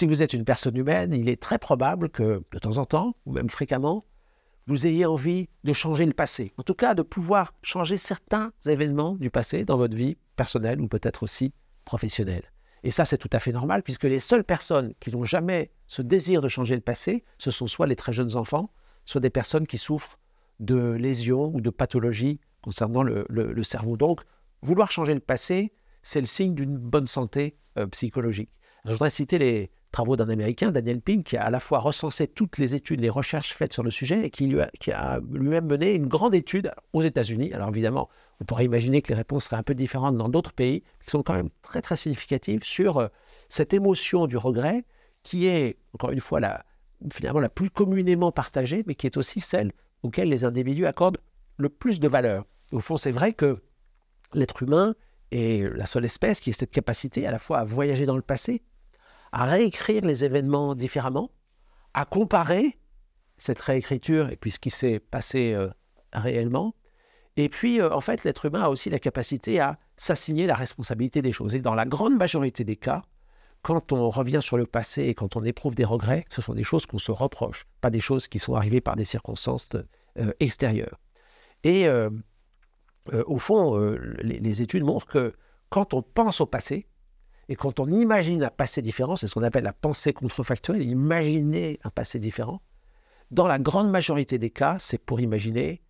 si vous êtes une personne humaine, il est très probable que, de temps en temps, ou même fréquemment, vous ayez envie de changer le passé. En tout cas, de pouvoir changer certains événements du passé dans votre vie personnelle ou peut-être aussi professionnelle. Et ça, c'est tout à fait normal, puisque les seules personnes qui n'ont jamais ce désir de changer le passé, ce sont soit les très jeunes enfants, soit des personnes qui souffrent de lésions ou de pathologies concernant le, cerveau. Donc, vouloir changer le passé, c'est le signe d'une bonne santé euh, psychologique. je voudrais citer les, travaux d'un Américain, Daniel Pink, qui a à la fois recensé toutes les études, les recherches faites sur le sujet et qui, a, lui-même mené une grande étude aux États-Unis. Alors évidemment, on pourrait imaginer que les réponses seraient un peu différentes dans d'autres pays, qui sont quand même très très significatives sur euh, cette émotion du regret qui est, encore une fois, la, finalement la plus communément partagée, mais qui est aussi celle auquel les individus accordent le plus de valeur. Au fond, c'est vrai que l'être humain est la seule espèce qui ait cette capacité à la fois à voyager dans le passé à réécrire les événements différemment, à comparer cette réécriture et puis ce qui s'est passé euh, réellement. Et puis, euh, en fait, l'être humain a aussi la capacité à s'assigner la responsabilité des choses. Et dans la grande majorité des cas, quand on revient sur le passé et quand on éprouve des regrets, ce sont des choses qu'on se reproche, pas des choses qui sont arrivées par des circonstances euh, extérieures. Et au fond, les, études montrent que quand on pense au passé, et quand on imagine un passé différent, c'est ce qu'on appelle la pensée contrefactuelle, imaginer un passé différent, dans la grande majorité des cas, c'est pour imaginer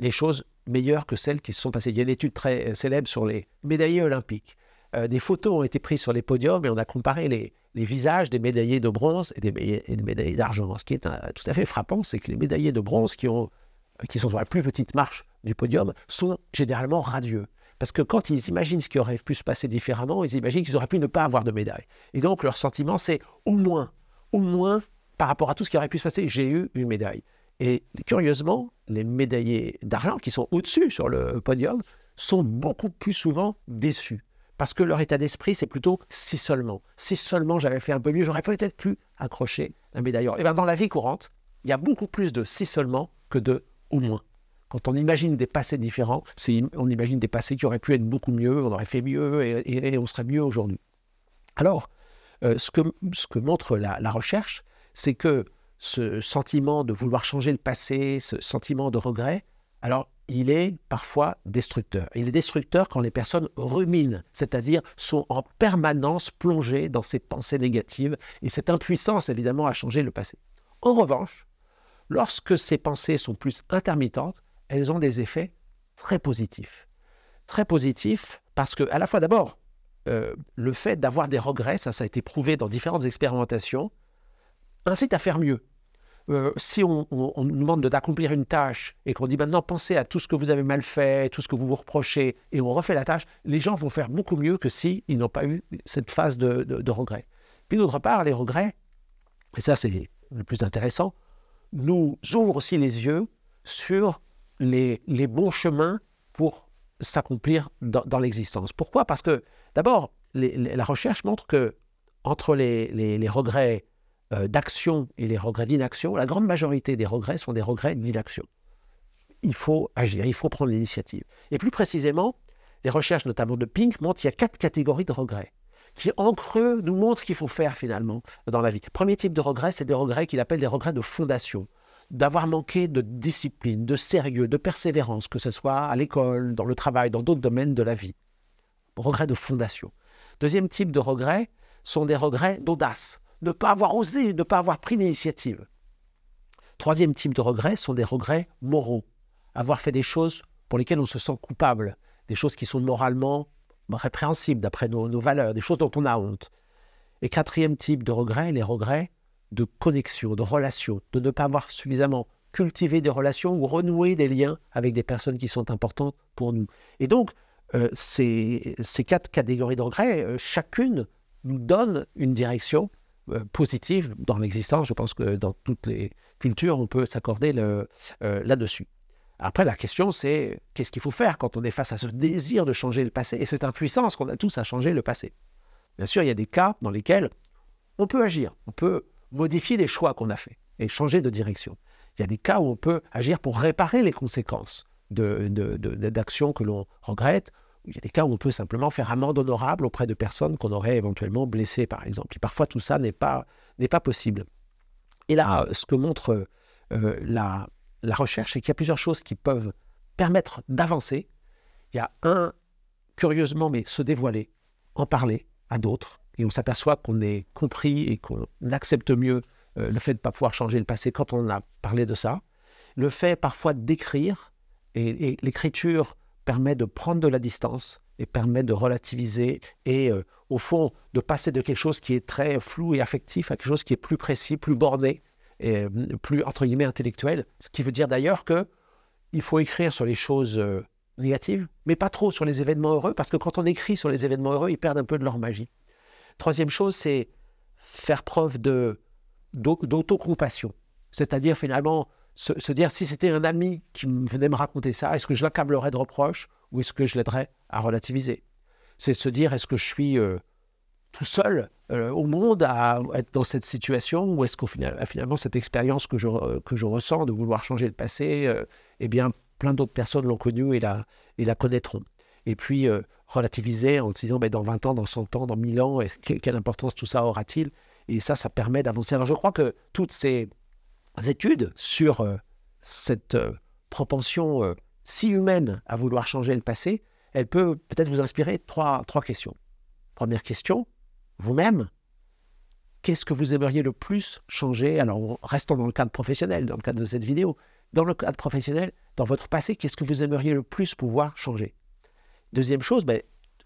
les choses meilleures que celles qui se sont passées. Il y a une étude très euh, célèbre sur les médaillés olympiques. Euh, des photos ont été prises sur les podiums et on a comparé les, visages des médaillés de bronze et des, médaillés d'argent. Ce qui est euh, tout à fait frappant, c'est que les médaillés de bronze qui sont sur la plus petite marche du podium sont généralement radieux. Parce que quand ils imaginent ce qui aurait pu se passer différemment, ils imaginent qu'ils auraient pu ne pas avoir de médaille. Et donc leur sentiment, c'est au moins, au moins, par rapport à tout ce qui aurait pu se passer, j'ai eu une médaille. Et curieusement, les médaillés d'argent qui sont au-dessus sur le podium sont beaucoup plus souvent déçus. Parce que leur état d'esprit, c'est plutôt si seulement, si seulement j'avais fait un peu mieux, j'aurais peut-être pu accrocher la médaille. Et eh bien dans la vie courante, il y a beaucoup plus de si seulement que de au moins. Quand on imagine des passés différents, on imagine des passés qui auraient pu être beaucoup mieux, on aurait fait mieux et, on serait mieux aujourd'hui. Alors, euh, ce, que, montre la, la recherche, c'est que ce sentiment de vouloir changer le passé, ce sentiment de regret, alors il est parfois destructeur. Il est destructeur quand les personnes ruminent, c'est-à-dire sont en permanence plongées dans ces pensées négatives et cette impuissance évidemment à changer le passé. En revanche, lorsque ces pensées sont plus intermittentes, elles ont des effets très positifs. Très positifs parce que, à la fois d'abord, euh, le fait d'avoir des regrets, ça, ça a été prouvé dans différentes expérimentations, incite à faire mieux. Euh, si on, nous demande d'accomplir une tâche et qu'on dit maintenant pensez à tout ce que vous avez mal fait, tout ce que vous vous reprochez, et on refait la tâche, les gens vont faire beaucoup mieux que s'ils n'ont pas eu cette phase de, de, de regret. Puis d'autre part, les regrets, et ça c'est le plus intéressant, nous ouvrent aussi les yeux sur les, bons chemins pour s'accomplir dans, l'existence. Pourquoi Parce que, d'abord, la recherche montre que entre les, regrets euh, d'action et les regrets d'inaction, la grande majorité des regrets sont des regrets d'inaction. Il faut agir, il faut prendre l'initiative. Et plus précisément, les recherches notamment de Pink montrent qu'il y a quatre catégories de regrets qui, en creux, nous montrent ce qu'il faut faire finalement dans la vie. Premier type de regret, c'est des regrets qu'il appelle des regrets de fondation d'avoir manqué de discipline, de sérieux, de persévérance, que ce soit à l'école, dans le travail, dans d'autres domaines de la vie. Regrets de fondation. Deuxième type de regrets sont des regrets d'audace, ne pas avoir osé, ne pas avoir pris l'initiative. Troisième type de regrets sont des regrets moraux, avoir fait des choses pour lesquelles on se sent coupable, des choses qui sont moralement répréhensibles d'après nos, valeurs, des choses dont on a honte. Et quatrième type de regrets, les regrets de connexion, de relation, de ne pas avoir suffisamment cultivé des relations ou renoué des liens avec des personnes qui sont importantes pour nous. Et donc, euh, ces, quatre catégories d'engrais, euh, chacune nous donne une direction euh, positive dans l'existence. Je pense que dans toutes les cultures, on peut s'accorder là-dessus. Après, la question, c'est qu'est-ce qu'il faut faire quand on est face à ce désir de changer le passé et cette impuissance qu'on a tous à changer le passé. Bien sûr, il y a des cas dans lesquels on peut agir, on peut modifier les choix qu'on a faits et changer de direction. Il y a des cas où on peut agir pour réparer les conséquences d'actions que l'on regrette. Il y a des cas où on peut simplement faire amende honorable auprès de personnes qu'on aurait éventuellement blessées, par exemple. Et parfois, tout ça n'est pas, pas possible. Et là, ah. ce que montre euh, la, la recherche, c'est qu'il y a plusieurs choses qui peuvent permettre d'avancer. Il y a un, curieusement, mais se dévoiler, en parler à d'autres, et on s'aperçoit qu'on est compris et qu'on accepte mieux euh, le fait de ne pas pouvoir changer le passé quand on a parlé de ça. Le fait parfois d'écrire, et, l'écriture permet de prendre de la distance et permet de relativiser et euh, au fond de passer de quelque chose qui est très flou et affectif à quelque chose qui est plus précis, plus borné et euh, plus entre guillemets intellectuel. Ce qui veut dire d'ailleurs que il faut écrire sur les choses négatives, mais pas trop sur les événements heureux, parce que quand on écrit sur les événements heureux, ils perdent un peu de leur magie. Troisième chose, c'est faire preuve de, d'autocompassion. C'est-à-dire finalement se, dire si c'était un ami qui venait me raconter ça, est-ce que je l'accablerais de reproches ou est-ce que je l'aiderais à relativiser C'est se dire est-ce que je suis euh, tout seul euh, au monde à, être dans cette situation ou est-ce qu'au final, finalement cette expérience que je, que je ressens de vouloir changer le passé, euh, eh bien plein d'autres personnes l'ont connue et la, et la connaîtront. Et puis relativiser en se disant ben, dans 20 ans, dans 100 ans, dans 1000 ans, quelle importance tout ça aura-t-il Et ça, ça permet d'avancer. Alors je crois que toutes ces études sur euh, cette euh, propension euh, si humaine à vouloir changer le passé, elle peut peut-être vous inspirer trois, trois questions. Première question, vous-même, qu'est-ce que vous aimeriez le plus changer Alors restons dans le cadre professionnel, dans le cadre de cette vidéo. Dans le cadre professionnel, dans votre passé, qu'est-ce que vous aimeriez le plus pouvoir changer Deuxième chose, ben,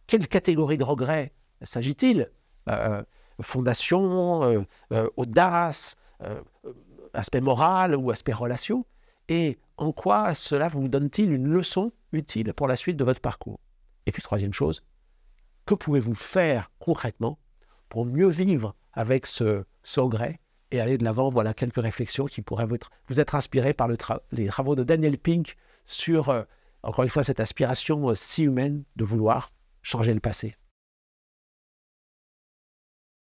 quelle catégorie de regret s'agit-il ben, euh, Fondation, euh, euh, audace, aspect moral ou aspect relation Et en quoi cela vous donne-t-il une leçon utile pour la suite de votre parcours Et puis troisième chose, que pouvez-vous faire concrètement pour mieux vivre avec ce, regret et aller de l'avant Voilà quelques réflexions qui pourraient vous être, inspirées par les travaux de Daniel Pink sur encore une fois, cette aspiration euh, si humaine de vouloir changer le passé.